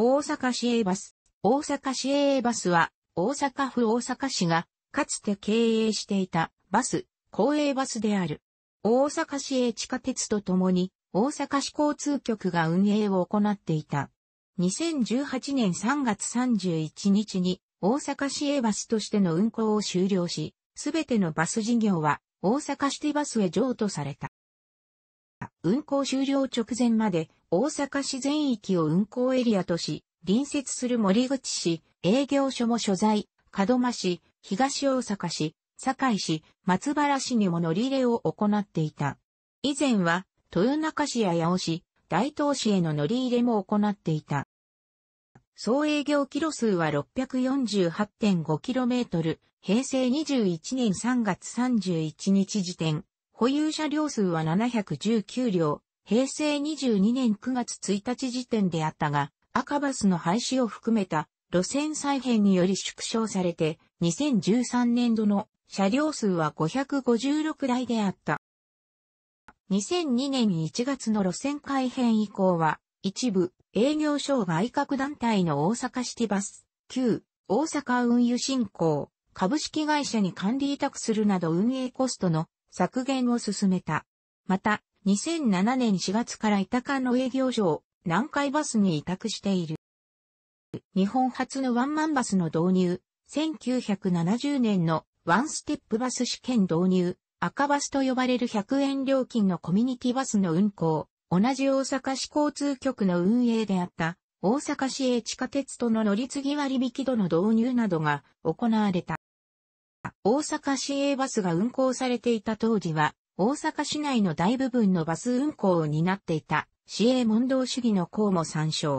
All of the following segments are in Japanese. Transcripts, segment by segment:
大阪市営バス。大阪市営バスは、大阪府大阪市が、かつて経営していた、バス、公営バスである。大阪市営地下鉄とともに、大阪市交通局が運営を行っていた。2018年3月31日に、大阪市営バスとしての運行を終了し、すべてのバス事業は、大阪市テバスへ譲渡された。運行終了直前まで、大阪市全域を運行エリアとし、隣接する森口市、営業所も所在、門間市、東大阪市、堺市、松原市にも乗り入れを行っていた。以前は、豊中市や八尾市、大東市への乗り入れも行っていた。総営業キロ数は 648.5km、平成21年3月31日時点、保有車両数は719両、平成22年9月1日時点であったが、赤バスの廃止を含めた路線再編により縮小されて、2013年度の車両数は556台であった。2002年1月の路線改編以降は、一部営業所外郭団体の大阪シティバス、旧大阪運輸振興、株式会社に管理委託するなど運営コストの削減を進めた。また、2007年4月から板間の営業所を南海バスに委託している。日本初のワンマンバスの導入、1970年のワンステップバス試験導入、赤バスと呼ばれる100円料金のコミュニティバスの運行、同じ大阪市交通局の運営であった大阪市営地下鉄との乗り継ぎ割引度の導入などが行われた。大阪市営バスが運行されていた当時は大阪市内の大部分のバス運行を担っていた、市営問答主義の項も参照。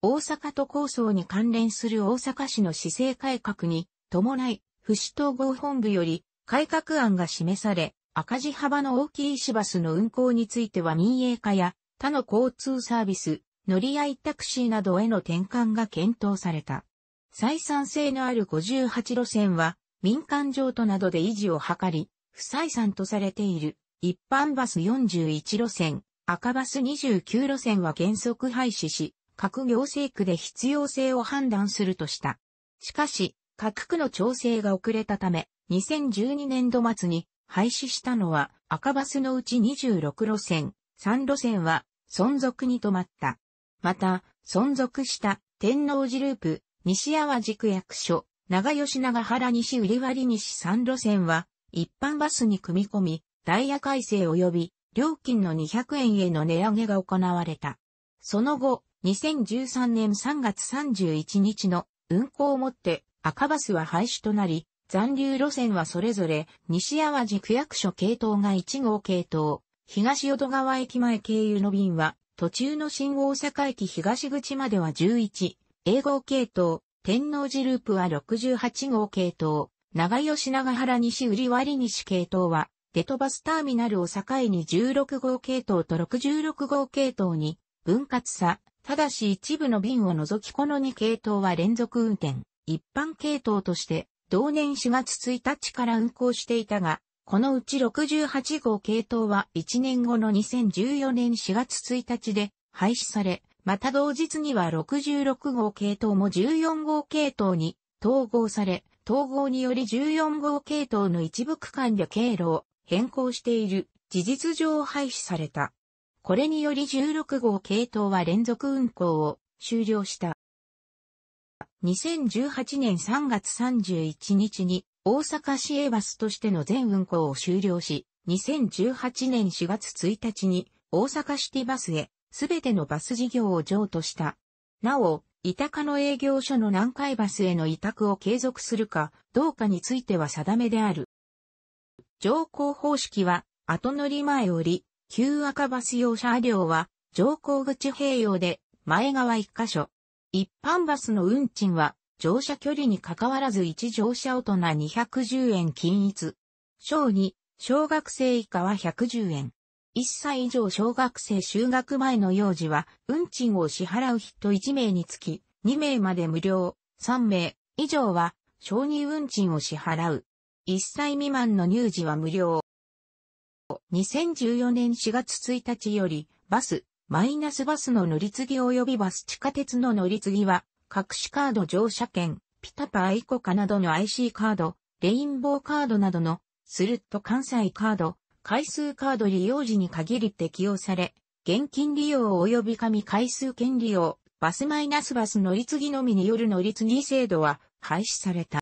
大阪都構想に関連する大阪市の市政改革に伴い、府市統合本部より改革案が示され、赤字幅の大きい市バスの運行については民営化や他の交通サービス、乗り合いタクシーなどへの転換が検討された。採算性のある58路線は民間譲渡などで維持を図り、不採算とされている、一般バス41路線、赤バス29路線は原則廃止し、各行政区で必要性を判断するとした。しかし、各区の調整が遅れたため、2012年度末に廃止したのは赤バスのうち26路線、3路線は存続に止まった。また、存続した天王寺ループ、西淡軸役所、長吉長原西売割西3路線は一般バスに組み込み、ダイヤ改正及び料金の200円への値上げが行われた。その後、2013年3月31日の運行をもって赤バスは廃止となり、残留路線はそれぞれ西淡路区役所系統が1号系統、東淀川駅前経由の便は途中の新大阪駅東口までは11、A 号系統、天王寺ループは68号系統、長吉長原西売割西系統は、デトバスターミナルを境に16号系統と66号系統に分割さ、ただし一部の便を除きこの2系統は連続運転、一般系統として、同年4月1日から運行していたが、このうち68号系統は1年後の2014年4月1日で廃止され、また同日には66号系統も14号系統に統合され、統合により14号系統の一部区間で経路を変更している事実上廃止された。これにより16号系統は連続運行を終了した。2018年3月31日に大阪市営バスとしての全運行を終了し、2018年4月1日に大阪シティバスへすべてのバス事業を譲渡した。なお、イタカの営業所の南海バスへの委託を継続するかどうかについては定めである。乗降方式は、後乗り前より、旧赤バス用車両は、乗降口併用で、前側1箇所。一般バスの運賃は、乗車距離に関わらず1乗車大人210円均一。小2、小学生以下は110円。1歳以上小学生就学前の幼児は、運賃を支払う人1名につき、2名まで無料、3名以上は、小児運賃を支払う。1歳未満の乳児は無料。2014年4月1日より、バス、マイナスバスの乗り継ぎ及びバス地下鉄の乗り継ぎは、各種カード乗車券、ピタパアイコカなどの IC カード、レインボーカードなどの、スルッと関西カード、回数カード利用時に限り適用され、現金利用及び紙回数券利用、バスマイナスバス乗り継ぎのみによる乗り継ぎ制度は廃止された。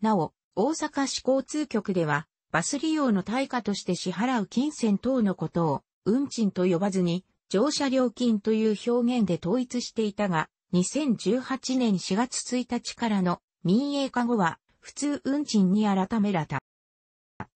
なお、大阪市交通局では、バス利用の対価として支払う金銭等のことを、運賃と呼ばずに、乗車料金という表現で統一していたが、2018年4月1日からの民営化後は、普通運賃に改められた。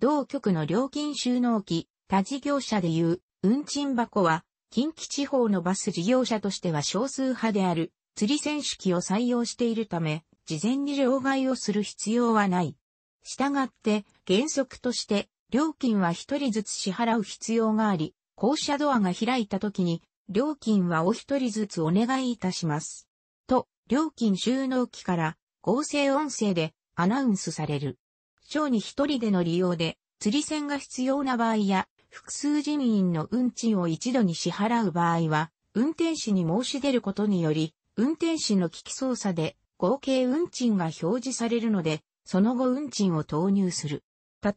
同局の料金収納機、他事業者でいう、運賃箱は、近畿地方のバス事業者としては少数派である、釣り選手機を採用しているため、事前に両替をする必要はない。したがって、原則として、料金は一人ずつ支払う必要があり、校舎ドアが開いた時に、料金はお一人ずつお願いいたします。と、料金収納機から合成音声でアナウンスされる。小に一人での利用で、釣り船が必要な場合や、複数人員の運賃を一度に支払う場合は、運転士に申し出ることにより、運転士の機器操作で合計運賃が表示されるので、その後運賃を投入する。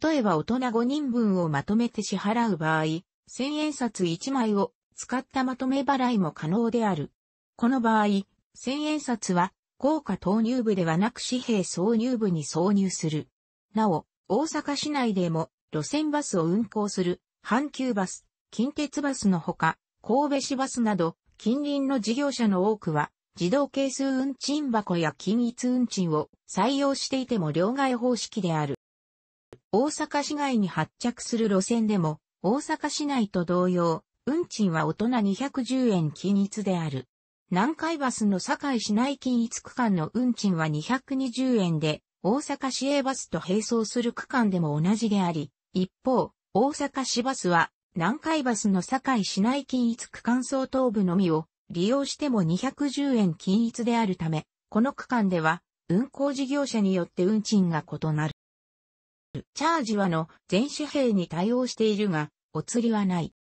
例えば大人5人分をまとめて支払う場合、千円札1枚を使ったまとめ払いも可能である。この場合、千円札は、硬貨投入部ではなく紙幣挿入部に挿入する。なお、大阪市内でも路線バスを運行する阪急バス、近鉄バスのほか、神戸市バスなど近隣の事業者の多くは自動係数運賃箱や均一運賃を採用していても両替方式である。大阪市外に発着する路線でも大阪市内と同様、運賃は大人210円均一である。南海バスの堺市内均一区間の運賃は220円で、大阪市営バスと並走する区間でも同じであり、一方、大阪市バスは、南海バスの堺市内均一区間相当部のみを利用しても210円均一であるため、この区間では運行事業者によって運賃が異なる。チャージはの全紙幣に対応しているが、お釣りはない。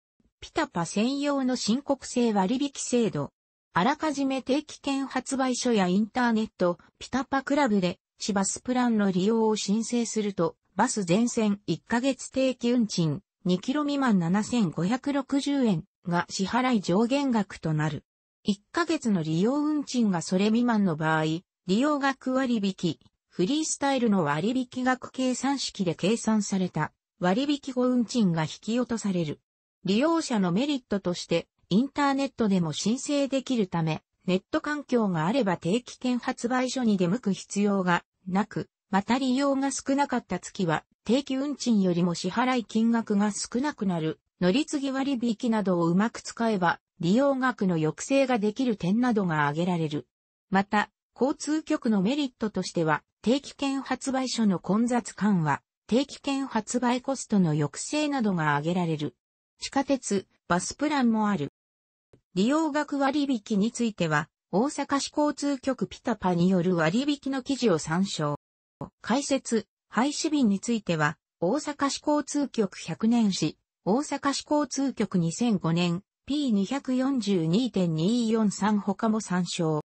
ピタパ専用の申告制割引制度。あらかじめ定期券発売所やインターネット、ピタパクラブで市バスプランの利用を申請すると、バス全線1ヶ月定期運賃2キロ未満7560円が支払い上限額となる。1ヶ月の利用運賃がそれ未満の場合、利用額割引、フリースタイルの割引額計算式で計算された割引後運賃が引き落とされる。利用者のメリットとして、インターネットでも申請できるため、ネット環境があれば定期券発売所に出向く必要がなく、また利用が少なかった月は、定期運賃よりも支払い金額が少なくなる、乗り継ぎ割引などをうまく使えば、利用額の抑制ができる点などが挙げられる。また、交通局のメリットとしては、定期券発売所の混雑緩和、定期券発売コストの抑制などが挙げられる。地下鉄、バスプランもある。利用額割引については、大阪市交通局ピタパによる割引の記事を参照。解説、廃止便については、大阪市交通局100年史、大阪市交通局2005年、P242.243 他も参照。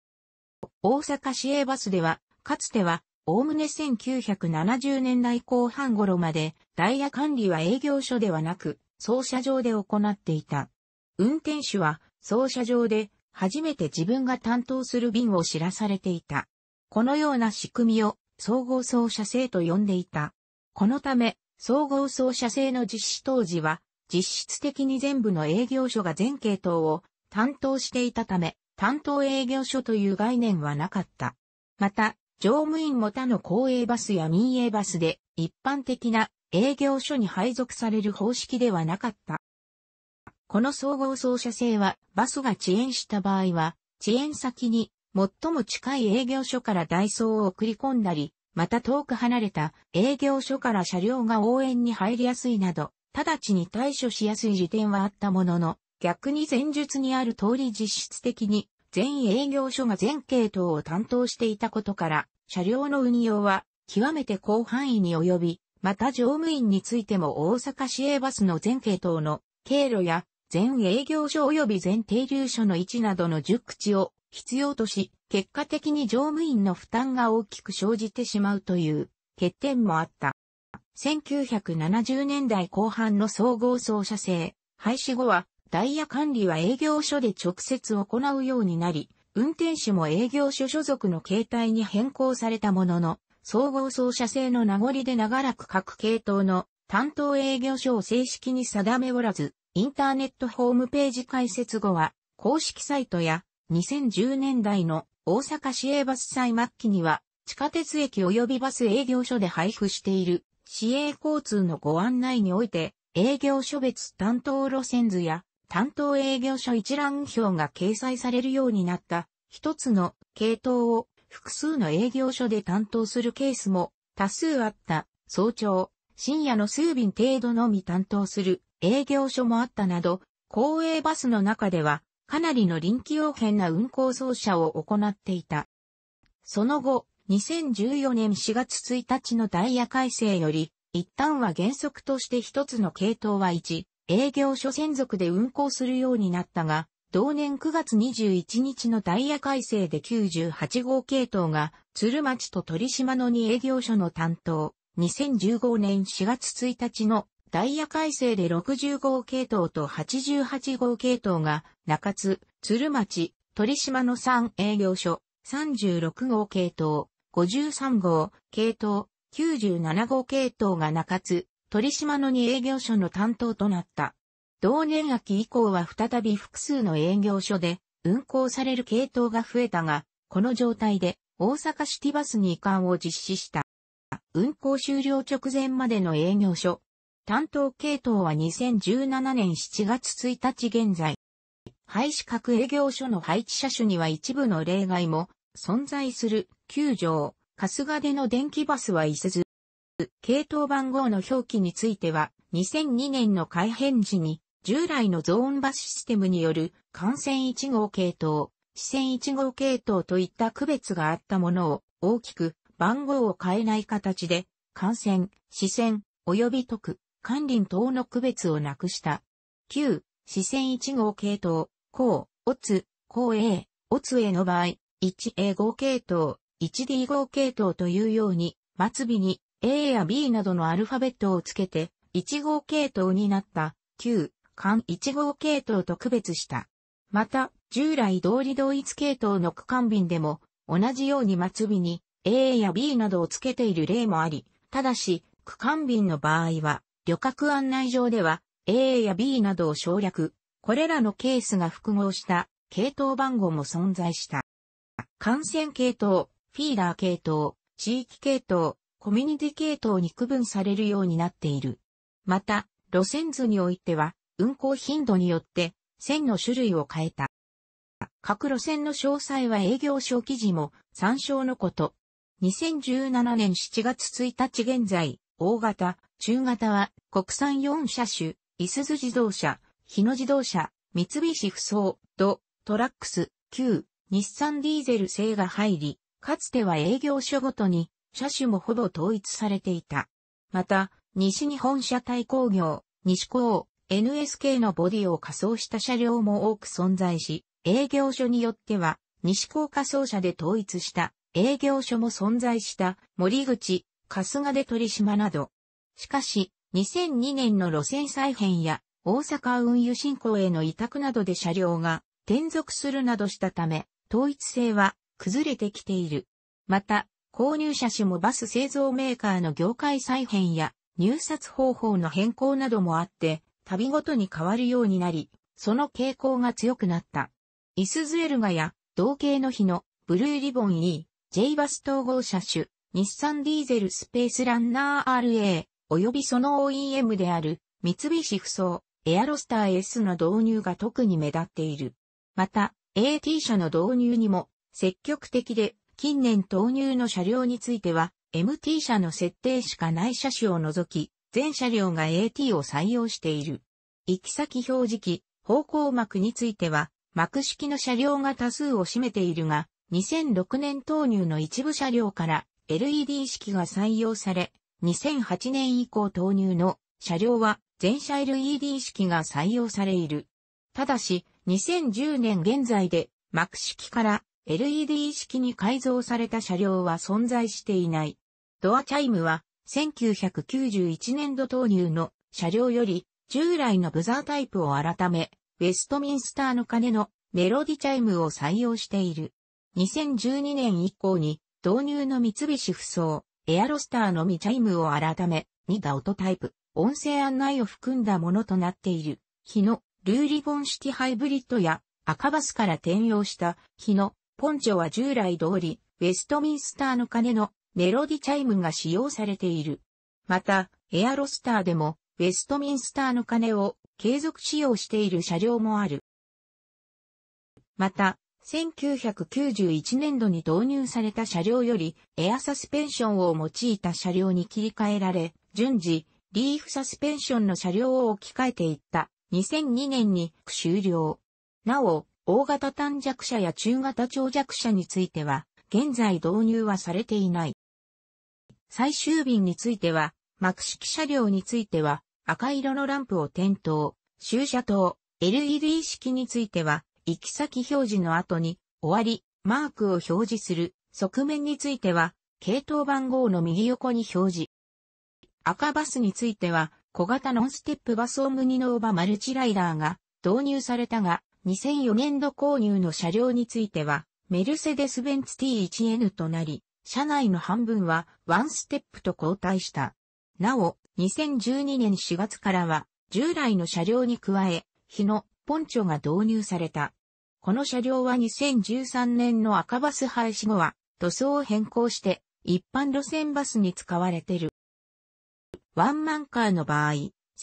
大阪市営バスでは、かつては、おおむね1970年代後半頃まで、ダイヤ管理は営業所ではなく、操車場で行っていた。運転手は、奏車場で初めて自分が担当する便を知らされていた。このような仕組みを総合奏車制と呼んでいた。このため、総合奏車制の実施当時は、実質的に全部の営業所が全系統を担当していたため、担当営業所という概念はなかった。また、乗務員も他の公営バスや民営バスで一般的な営業所に配属される方式ではなかった。この総合操車制は、バスが遅延した場合は、遅延先に、最も近い営業所からダイソーを送り込んだり、また遠く離れた営業所から車両が応援に入りやすいなど、直ちに対処しやすい時点はあったものの、逆に前述にある通り実質的に全営業所が全系統を担当していたことから、車両の運用は極めて広範囲に及び、また乗務員についても大阪市営バスの全系統の経路や全営業所及び全停留所の位置などの熟知を必要とし、結果的に乗務員の負担が大きく生じてしまうという欠点もあった。1970年代後半の総合操車制、廃止後はダイヤ管理は営業所で直接行うようになり、運転手も営業所所属の形態に変更されたものの、総合操車制の名残で長らく各系統の担当営業所を正式に定めおらず、インターネットホームページ開設後は、公式サイトや2010年代の大阪市営バス祭末期には、地下鉄駅及びバス営業所で配布している市営交通のご案内において、営業所別担当路線図や担当営業所一覧表が掲載されるようになった一つの系統を複数の営業所で担当するケースも多数あった早朝、深夜の数便程度のみ担当する営業所もあったなど、公営バスの中では、かなりの臨機応変な運行操車を行っていた。その後、2014年4月1日のダイヤ改正より、一旦は原則として一つの系統は1、営業所専属で運行するようになったが、同年9月21日のダイヤ改正で98号系統が、鶴町と鳥島の2営業所の担当、2015年4月1日のダイヤ改正で60号系統と88号系統が中津、鶴町、鳥島の3営業所、36号系統、53号系統、97号系統が中津、鳥島の2営業所の担当となった。同年秋以降は再び複数の営業所で運行される系統が増えたが、この状態で大阪シティバスに移管を実施した。運行終了直前までの営業所、担当系統は2017年7月1日現在。廃止各営業所の配置車種には一部の例外も存在する9条、春日での電気バスは異せず、系統番号の表記については2002年の改変時に従来のゾーンバスシステムによる幹線1号系統、支線1号系統といった区別があったものを大きく番号を変えない形で幹線、支線、及び特管理等の区別をなくした。9、四川1号系統、高、オツ、高 A、オツ A の場合、1A 号系統、1D 号系統というように、末尾に A や B などのアルファベットをつけて、1号系統になった、9、間1号系統と区別した。また、従来通り同一系統の区間便でも、同じように末尾に A や B などをつけている例もあり、ただし、区間便の場合は、旅客案内上では A や B などを省略。これらのケースが複合した系統番号も存在した。感染系統、フィーダー系統、地域系統、コミュニティ系統に区分されるようになっている。また、路線図においては、運行頻度によって線の種類を変えた。各路線の詳細は営業所記事も参照のこと。2017年7月1日現在、大型、中型は国産4車種、いすゞ自動車、日野自動車、三菱ふそう、ド、トラックス、旧、日産ディーゼル製が入り、かつては営業所ごとに、車種もほぼ統一されていた。また、西日本車体工業、西高、NSK のボディを仮装した車両も多く存在し、営業所によっては、西高仮装車で統一した営業所も存在した森口、春日で鳥島など。しかし、2002年の路線再編や大阪運輸振興への委託などで車両が転属するなどしたため、統一性は崩れてきている。また、購入車種もバス製造メーカーの業界再編や入札方法の変更などもあって、旅ごとに変わるようになり、その傾向が強くなった。イスズエルガや同型の日のブルーリボン E、J バス統合車種、日産ディーゼルスペースランナー RA、及びその OEM である、三菱ふそう、エアロスター S の導入が特に目立っている。また、AT 車の導入にも積極的で、近年投入の車両については、MT 車の設定しかない車種を除き、全車両が AT を採用している。行き先表示器、方向膜については、膜式の車両が多数を占めているが、2006年投入の一部車両から LED 式が採用され、2008年以降投入の車両は全車 LED 式が採用されいる。ただし、2010年現在で、幕式から LED 式に改造された車両は存在していない。ドアチャイムは、1991年度投入の車両より、従来のブザータイプを改め、ウェストミンスターの鐘のメロディチャイムを採用している。2012年以降に導入の三菱不走、エアロスターのみチャイムを改め、2が音タイプ、音声案内を含んだものとなっている、日のルーリボン式ハイブリッドや赤バスから転用した日のポンチョは従来通り、ウェストミンスターの鐘のメロディチャイムが使用されている。また、エアロスターでも、ウェストミンスターの鐘を継続使用している車両もある。また、1991年度に導入された車両よりエアサスペンションを用いた車両に切り替えられ、順次、リーフサスペンションの車両を置き換えていった2002年に終了。なお、大型短弱車や中型長弱車については、現在導入はされていない。最終便については、幕式車両については、赤色のランプを点灯、駐車灯、LED 式については、行き先表示の後に、終わり、マークを表示する側面については、系統番号の右横に表示。赤バスについては、小型ノンステップバスオムニノーバマルチライダーが導入されたが、2004年度購入の車両については、メルセデス・ベンツ T1N となり、車内の半分はワンステップと交代した。なお、2012年4月からは、従来の車両に加え、日野、ポンチョが導入された。この車両は2013年の赤バス廃止後は塗装を変更して一般路線バスに使われてる。ワンマンカーの場合、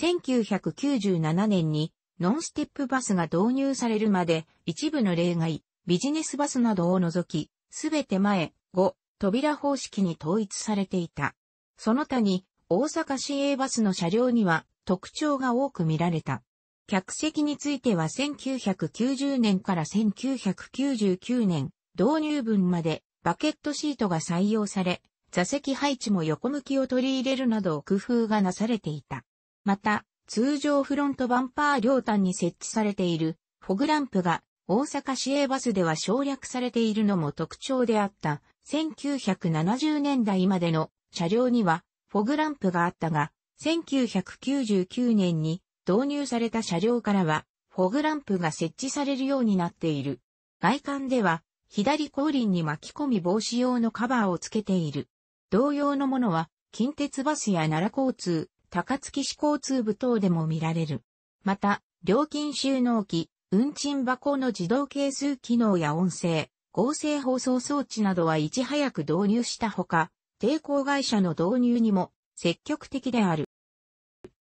1997年にノンステップバスが導入されるまで一部の例外、ビジネスバスなどを除き、すべて前、後、扉方式に統一されていた。その他に大阪市営バスの車両には特徴が多く見られた。客席については1990年から1999年導入分までバケットシートが採用され、座席配置も横向きを取り入れるなど工夫がなされていた。また、通常フロントバンパー両端に設置されているフォグランプが大阪市営バスでは省略されているのも特徴であった1970年代までの車両にはフォグランプがあったが1999年に導入された車両からは、フォグランプが設置されるようになっている。外観では、左後輪に巻き込み防止用のカバーをつけている。同様のものは、近鉄バスや奈良交通、高槻市交通部等でも見られる。また、料金収納機、運賃箱の自動係数機能や音声、合成放送装置などはいち早く導入したほか、抵抗会社の導入にも積極的である。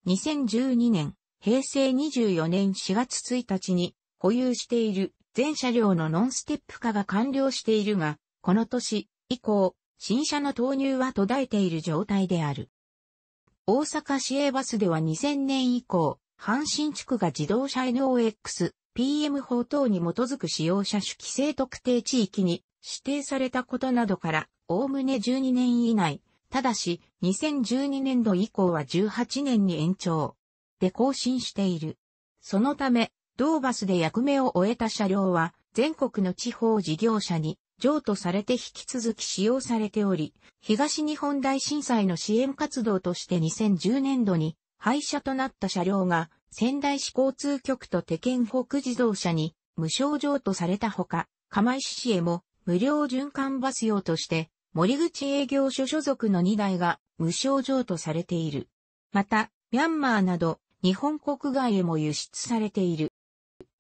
2012年、平成24年4月1日に保有している全車両のノンステップ化が完了しているが、この年以降、新車の投入は途絶えている状態である。大阪市営バスでは2000年以降、阪神地区が自動車 NOX、PM 法等に基づく使用車種規制特定地域に指定されたことなどから、おおむね12年以内、ただし、2012年度以降は18年に延長。で更新している。そのため、同バスで役目を終えた車両は、全国の地方事業者に譲渡されて引き続き使用されており、東日本大震災の支援活動として2010年度に廃車となった車両が仙台市交通局と手県北自動車に無償譲渡されたほか、釜石市へも無料循環バス用として森口営業所所属の2台が無償譲渡されている。また、ミャンマーなど日本国外へも輸出されている。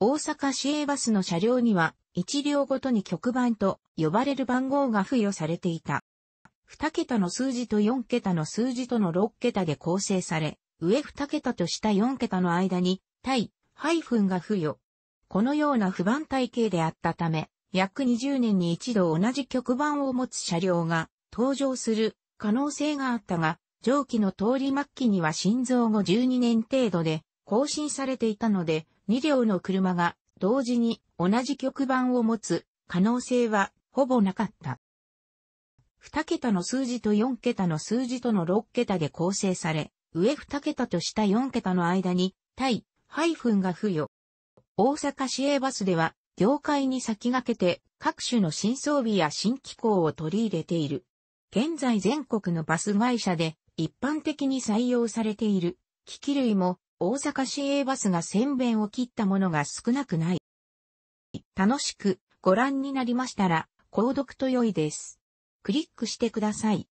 大阪市営バスの車両には、1両ごとに局番と呼ばれる番号が付与されていた。2桁の数字と4桁の数字との6桁で構成され、上2桁と下4桁の間に、対、ハイフンが付与。このような不番体系であったため、約20年に一度同じ局番を持つ車両が登場する可能性があったが、上記の通り末期には心臓後12年程度で更新されていたので、2両の車が同時に同じ局板を持つ可能性はほぼなかった。2桁の数字と4桁の数字との6桁で構成され、上2桁と下4桁の間に対ハイフンが付与。大阪市営バスでは業界に先駆けて各種の新装備や新機構を取り入れている。現在全国のバス会社で一般的に採用されている機器類も大阪市営バスが1000弁を切ったものが少なくない。楽しくご覧になりましたら購読と良いです。クリックしてください。